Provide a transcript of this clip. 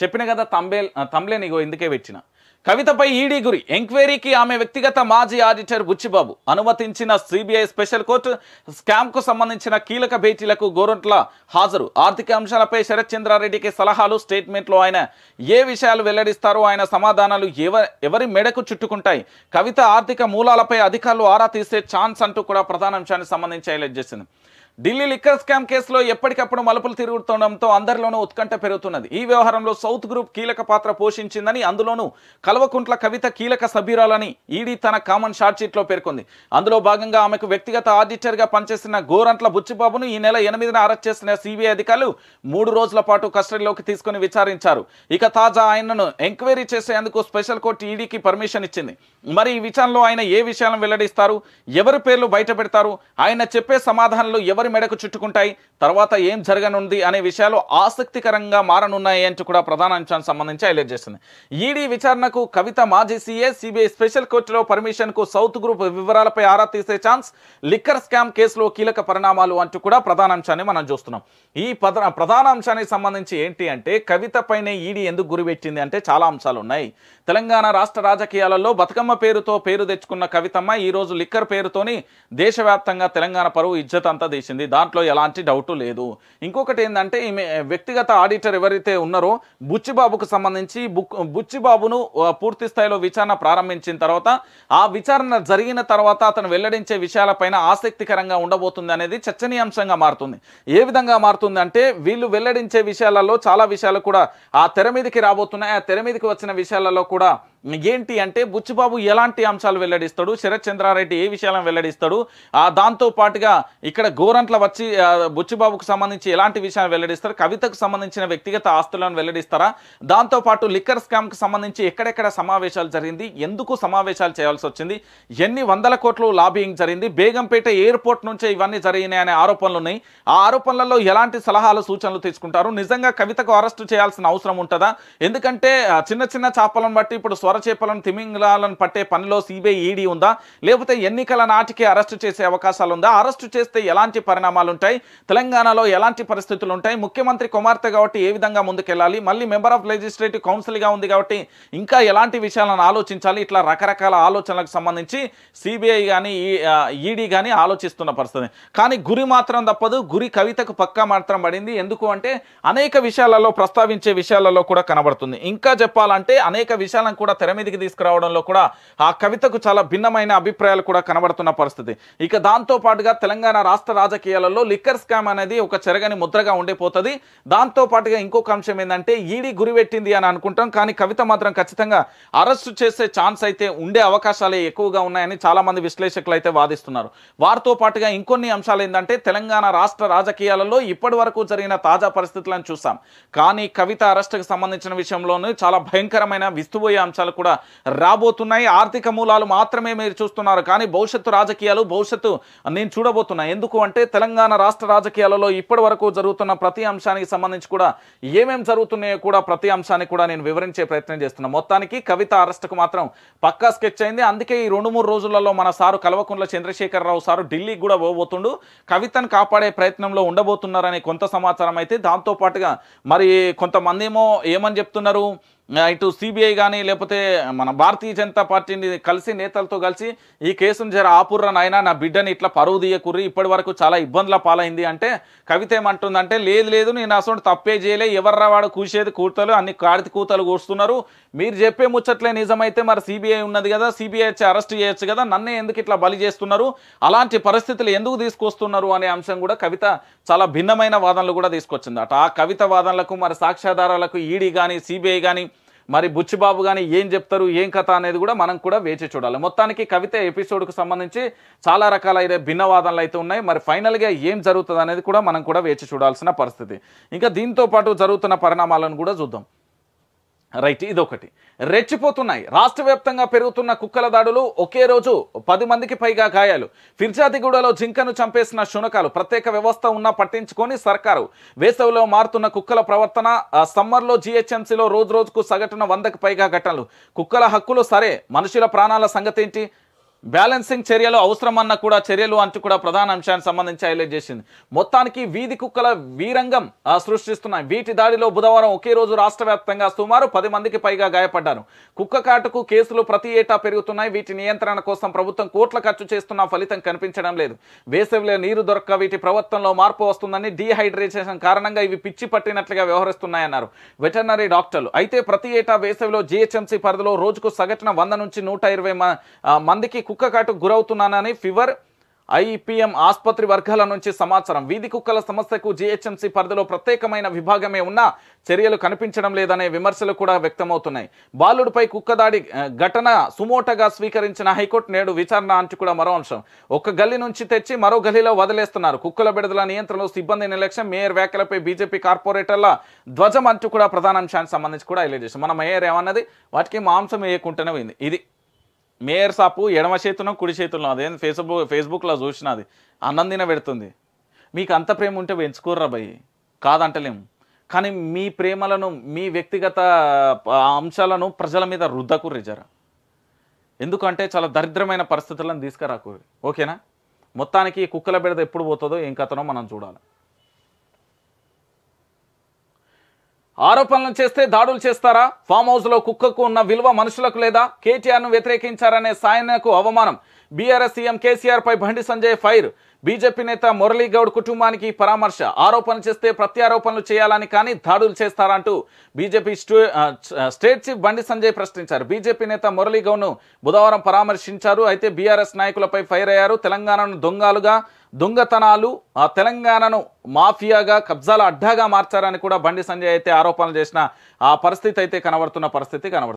చెప్పిన కదా తంబే తంబ్లే నీగో ఇందుకే పెట్టిన కవితపై ఈడీ గురి ఎంక్వైరీకి ఆమె వ్యక్తిగత మాజీ ఆడిటర్ బుచ్చిబాబు అనుమతించిన సిబిఐ స్పెషల్ కోర్టు స్కామ్కు సంబంధించిన కీలక భేటీలకు గోరంట్ల హాజరు ఆర్థిక అంశాలపై చంద్రారెడ్డికి సలహాలు లో ఆయన ఏ విషయాలు వెల్లడిస్తారో ఆయన సమాధానాలు ఎవరి మెడకు చుట్టుకుంటాయి కవిత ఆర్థిక మూలాలపై అధికారులు ఆరా తీసే ఛాన్స్ అంటూ కూడా ప్రధాన అంశానికి సంబంధించి హైలైట్ చేసింది ఢిల్లీ లిక్కర్ స్కామ్ కేసులో ఎప్పటికప్పుడు మలుపులు తిరుగుతుండడంతో అందరిలోనూ ఉత్కంఠ పెరుగుతున్నది ఈ వ్యవహారంలో సౌత్ గ్రూప్ కీలక పాత్ర పోషించిందని అందులోనూ కలవకుంట్ల కవిత కీలక సభ్యురాలని ఈడీ తన కామన్ షార్ట్షీట్లో పేర్కొంది అందులో భాగంగా ఆమెకు వ్యక్తిగత ఆడిటర్గా పనిచేసిన గోరంట్ల బుచ్చిబాబును ఈ నెల ఎనిమిదిన అరెస్ట్ చేసిన సిబిఐ అధికారులు మూడు రోజుల పాటు కస్టడీలోకి తీసుకుని విచారించారు ఇక తాజా ఆయనను ఎంక్వైరీ చేసేందుకు స్పెషల్ కోర్టు ఈడీకి పర్మిషన్ ఇచ్చింది మరి ఈ విచారణలో ఆయన ఏ విషయాలను వెల్లడిస్తారు ఎవరి పేర్లు బయట ఆయన చెప్పే సమాధానాలు ఎవరు ఎవరి మెడకు చుట్టుకుంటాయి తర్వాత ఏం జరగనుంది అనే విషయాలు ఆసక్తికరంగా మారనున్నాయి అంటూ కూడా ప్రధాన అంశానికి సంబంధించి హైలైట్ చేస్తుంది ఈడీ విచారణకు కవిత మాజీ సీఏ సిబిఐ స్పెషల్ కోర్టులో పర్మిషన్ కు సౌత్ గ్రూప్ వివరాలపై ఆరా తీసే ఛాన్స్ లిక్కర్ స్కామ్ కేసులో కీలక పరిణామాలు అంటూ కూడా ప్రధాన అంశాన్ని మనం చూస్తున్నాం ఈ ప్రధాన అంశానికి సంబంధించి ఏంటి అంటే కవిత పైనే ఈడీ ఎందుకు గురిపెట్టింది అంటే చాలా అంశాలు ఉన్నాయి తెలంగాణ రాష్ట్ర రాజకీయాలలో బతుకమ్మ పేరుతో పేరు తెచ్చుకున్న కవితమ్మ ఈ రోజు లిక్కర్ పేరుతోని దేశవ్యాప్తంగా తెలంగాణ పరువు ఇజ్జత్ అంతా వచ్చింది దాంట్లో ఎలాంటి డౌట్ లేదు ఇంకొకటి ఏంటంటే ఈమె వ్యక్తిగత ఆడిటర్ ఎవరైతే ఉన్నారో బుచ్చిబాబుకు సంబంధించి బుక్ బుచ్చిబాబును పూర్తి స్థాయిలో విచారణ ప్రారంభించిన తర్వాత ఆ విచారణ జరిగిన తర్వాత అతను వెల్లడించే విషయాలపైన ఆసక్తికరంగా ఉండబోతుంది అనేది చర్చనీయాంశంగా మారుతుంది ఏ విధంగా మారుతుంది అంటే వీళ్ళు వెల్లడించే విషయాలలో చాలా విషయాలు కూడా ఆ తెర మీదకి రాబోతున్నాయి ఆ తెర మీదకి వచ్చిన విషయాలలో కూడా ఏంటి అంటే బుచ్చుబాబు ఎలాంటి అంశాలు వెల్లడిస్తాడు శరత్ చంద్రారెడ్డి ఏ విషయాలను వెల్లడిస్తాడు దాంతో పాటుగా ఇక్కడ గోరంట్ల వచ్చి బుచ్చుబాబుకు సంబంధించి ఎలాంటి విషయాలు వెల్లడిస్తారు కవితకు సంబంధించిన వ్యక్తిగత ఆస్తులను వెల్లడిస్తారా దాంతోపాటు లిక్కర్ స్కామ్కి సంబంధించి ఎక్కడెక్కడ సమావేశాలు జరిగింది ఎందుకు సమావేశాలు చేయాల్సి వచ్చింది ఎన్ని వందల కోట్లు లాబింగ్ జరిగింది బేగంపేట ఎయిర్పోర్ట్ నుంచే ఇవన్నీ జరిగినాయనే ఆరోపణలు ఉన్నాయి ఆ ఆరోపణలలో ఎలాంటి సలహాలు సూచనలు తీసుకుంటారు నిజంగా కవితకు అరెస్టు చేయాల్సిన అవసరం ఉంటుందా ఎందుకంటే చిన్న చిన్న చేపలను బట్టి ఇప్పుడు చేపలను తిమింగలాలను పట్టే పనిలో సిబిఐ ఈడీ ఉందా లేకపోతే ఎన్నికల నాటికి అరెస్టు చేసే అవకాశాలు ఉందా అరెస్టు చేస్తే ఎలాంటి పరిణామాలు ఉంటాయి తెలంగాణలో ఎలాంటి పరిస్థితులు ఉంటాయి ముఖ్యమంత్రి కుమార్తె కాబట్టి ఏ విధంగా ముందుకెళ్ళాలి మళ్ళీ మెంబర్ ఆఫ్ లెజిస్లేటివ్ కౌన్సిల్గా ఉంది కాబట్టి ఇంకా ఎలాంటి విషయాలను ఆలోచించాలి ఇట్లా రకరకాల ఆలోచనలకు సంబంధించి సిబిఐ కానీ ఈడీ కానీ ఆలోచిస్తున్న పరిస్థితి కానీ గురి మాత్రం తప్పదు గురి కవితకు పక్కా మాత్రం పడింది ఎందుకు అంటే అనేక విషయాలలో ప్రస్తావించే విషయాలలో కూడా కనబడుతుంది ఇంకా చెప్పాలంటే అనేక విషయాలను కూడా తెర మీదకి తీసుకురావడంలో కూడా ఆ కవితకు చాలా భిన్నమైన అభిప్రాయాలు కూడా కనబడుతున్న పరిస్థితి ఇక దాంతో పాటుగా తెలంగాణ రాష్ట్ర రాజకీయాలలో లిక్కర్ స్కామ్ అనేది ఒక చెరగని ముద్రగా ఉండిపోతుంది దాంతో పాటుగా ఇంకొక అంశం ఏంటంటే ఈడీ గురిపెట్టింది అని అనుకుంటాం కానీ కవిత మాత్రం ఖచ్చితంగా అరెస్టు చేసే ఛాన్స్ అయితే ఉండే అవకాశాలే ఎక్కువగా ఉన్నాయని చాలామంది విశ్లేషకులు అయితే వాదిస్తున్నారు వారితో పాటుగా ఇంకొన్ని అంశాలు ఏంటంటే తెలంగాణ రాష్ట్ర రాజకీయాలలో ఇప్పటి వరకు జరిగిన తాజా పరిస్థితులను చూసాం కానీ కవిత అరెస్టుకు సంబంధించిన విషయంలోనూ చాలా భయంకరమైన విస్తుపోయే అంశాలు అంశాలు కూడా రాబోతున్నాయి ఆర్థిక మూలాలు మాత్రమే మీరు చూస్తున్నారు కానీ భవిష్యత్తు రాజకీయాలు భవిష్యత్తు నేను చూడబోతున్నా ఎందుకు అంటే తెలంగాణ రాష్ట్ర రాజకీయాలలో ఇప్పటి వరకు జరుగుతున్న ప్రతి అంశానికి సంబంధించి కూడా ఏమేం జరుగుతున్నాయో కూడా ప్రతి అంశాన్ని కూడా నేను వివరించే ప్రయత్నం చేస్తున్నాను మొత్తానికి కవిత అరెస్ట్కు మాత్రం పక్కా స్కెచ్ అయింది అందుకే ఈ రెండు మూడు రోజులలో మన సారు కలవకుండా చంద్రశేఖరరావు సారు ఢిల్లీకి కూడా పోబోతుండు కవితను కాపాడే ప్రయత్నంలో ఉండబోతున్నారనే కొంత సమాచారం అయితే దాంతోపాటుగా మరి కొంతమంది ఏమో ఏమని చెప్తున్నారు ఇటు సిబిఐ కానీ లేకపోతే మన భారతీయ జనతా పార్టీని కలిసి నేతలతో కలిసి ఈ కేసును జర ఆపుర్ర నాయన నా బిడ్డని ఇట్లా పరువు తీయకుర్రి ఇప్పటి వరకు చాలా ఇబ్బందుల పాలైంది అంటే కవిత ఏమంటుందంటే లేదు లేదు నేను అసలు తప్పే చేయలే ఎవర్రా వాడు కూసేది కూతలు అన్ని కాడితి కూతలు కూస్తున్నారు మీరు చెప్పే ముచ్చట్లే నిజమైతే మరి సిబిఐ ఉన్నది కదా సిబిఐ వచ్చి అరెస్ట్ చేయొచ్చు కదా నన్నే ఎందుకు ఇట్లా బలి చేస్తున్నారు అలాంటి పరిస్థితులు ఎందుకు తీసుకొస్తున్నారు అనే అంశం కూడా కవిత చాలా భిన్నమైన వాదనలు కూడా తీసుకొచ్చింది అట ఆ కవిత వాదనలకు మరి సాక్ష్యాధారాలకు ఈడీ కానీ సిబిఐ కానీ మరి బుచ్చిబాబు కానీ ఏం చెప్తారు ఏం కథ అనేది కూడా మనం కూడా వేచి చూడాలి మొత్తానికి కవిత ఎపిసోడ్కు సంబంధించి చాలా రకాలైన భిన్నవాదనలు అయితే ఉన్నాయి మరి ఫైనల్గా ఏం జరుగుతుంది అనేది కూడా మనం కూడా వేచి చూడాల్సిన పరిస్థితి ఇంకా దీంతో పాటు జరుగుతున్న పరిణామాలను కూడా చూద్దాం రైట్ ఇదొకటి రెచ్చిపోతున్నాయి రాష్ట్ర వ్యాప్తంగా పెరుగుతున్న కుక్కల దాడులు ఒకే రోజు పది మందికి పైగా గాయాలు ఫిర్జాదిగూడలో జింకను చంపేసిన శునకాలు ప్రత్యేక వ్యవస్థ ఉన్నా పట్టించుకొని సర్కారు వేసవిలో మారుతున్న కుక్కల ప్రవర్తన సమ్మర్లో జిహెచ్ఎంసీలో రోజు రోజుకు సగటున వందకు పైగా ఘటనలు కుక్కల హక్కులు సరే మనుషుల ప్రాణాల సంగతి ఏంటి బ్యాలెన్సింగ్ చర్యలు అవసరమన్న కూడా చర్యలు అంటూ కూడా ప్రధాన అంశానికి సంబంధించి హైలైట్ చేసింది మొత్తానికి వీధి కుక్కల వీరంగం సృష్టిస్తున్నాయి వీటి దాడిలో బుధవారం ఒకే రోజు రాష్ట్ర సుమారు పది మందికి పైగా గాయపడ్డారు కుక్క కాటుకు కేసులు ప్రతి ఏటా పెరుగుతున్నాయి వీటి నియంత్రణ కోసం ప్రభుత్వం కోట్ల ఖర్చు చేస్తున్న ఫలితం కనిపించడం లేదు వేసవిలో నీరు దొరక్క వీటి ప్రవర్తనలో మార్పు వస్తుందని డీహైడ్రేషన్ కారణంగా ఇవి పిచ్చి పట్టినట్లుగా వ్యవహరిస్తున్నాయన్నారు వెటర్నరీ డాక్టర్లు అయితే ప్రతి ఏటా వేసవిలో జీహెచ్ఎంసీ పరిధిలో రోజుకు సగటున వంద నుంచి నూట మందికి కుక్క గురవుతున్నానని ఫీవర్ ఐపీఎం ఆసుపత్రి వర్గాల నుంచి సమాచారం వీధి కుక్కల సమస్యకు జిహెచ్ఎంసీ పరిధిలో ప్రత్యేకమైన విభాగమే ఉన్నా చర్యలు కనిపించడం లేదనే విమర్శలు కూడా వ్యక్తమవుతున్నాయి బాలుడిపై కుక్కదాడి ఘటన సుమోటగా స్వీకరించిన హైకోర్టు నేడు విచారణ అంటూ కూడా మరో అంశం ఒక గల్లీ నుంచి తెచ్చి మరో గల్లీలో వదిలేస్తున్నారు కుక్కల బిడదల నియంత్రణలో సిబ్బంది నిర్లక్ష్యం మేయర్ వ్యాఖ్యలపై బీజేపీ కార్పొరేటర్ల ధ్వజం అంటూ కూడా ప్రధానాంశానికి సంబంధించి కూడా హైలైట్ చేశాం మన మేయర్ ఏమన్నది వాటికి మాంసం వేయకుండానే ఇది మేయర్ సాపు ఎడమ చేతులో కుడి చేతుల్లో అదే ఫేస్బుక్ ఫేస్బుక్లో చూసిన అన్నం అన్నందిన పెడుతుంది మీకు అంత ప్రేమ ఉంటే పెంచుకోర్రా భయ్ కాదంటలేము కానీ మీ ప్రేమలను మీ వ్యక్తిగత అంశాలను ప్రజల మీద రుద్దకుర్రి జర ఎందుకంటే చాలా దరిద్రమైన పరిస్థితులను తీసుకురాకూడదు ఓకేనా మొత్తానికి కుక్కల బిడద ఎప్పుడు పోతుందో ఏం కథనో మనం చూడాలి ఆరోపణలు చేస్తే దాడులు చేస్తారా ఫామ్ హౌస్ లో కుక్కకు ఉన్న విలువ మనుషులకు లేదా కేటీఆర్ ను వ్యతిరేకించారనే సాయనకు అవమానం బీఆర్ఎస్ సీఎం కేసీఆర్ పై బండి సంజయ్ ఫైర్ బీజేపీ నేత మురళీగౌడ్ కుటుంబానికి పరామర్శ ఆరోపణలు చేస్తే ప్రత్యారోపణలు చేయాలని కానీ దాడులు చేస్తారంటూ బీజేపీ స్టేట్ చీఫ్ బండి సంజయ్ ప్రశ్నించారు బీజేపీ నేత మురళీగౌడ్ను బుధవారం పరామర్శించారు అయితే బీఆర్ఎస్ నాయకులపై ఫైర్ అయ్యారు తెలంగాణను దొంగలుగా దొంగతనాలు తెలంగాణను మాఫియాగా కబ్జాల అడ్డాగా మార్చారని కూడా బండి సంజయ్ అయితే ఆరోపణలు చేసిన ఆ పరిస్థితి అయితే కనబడుతున్న పరిస్థితి కనబడుతుంది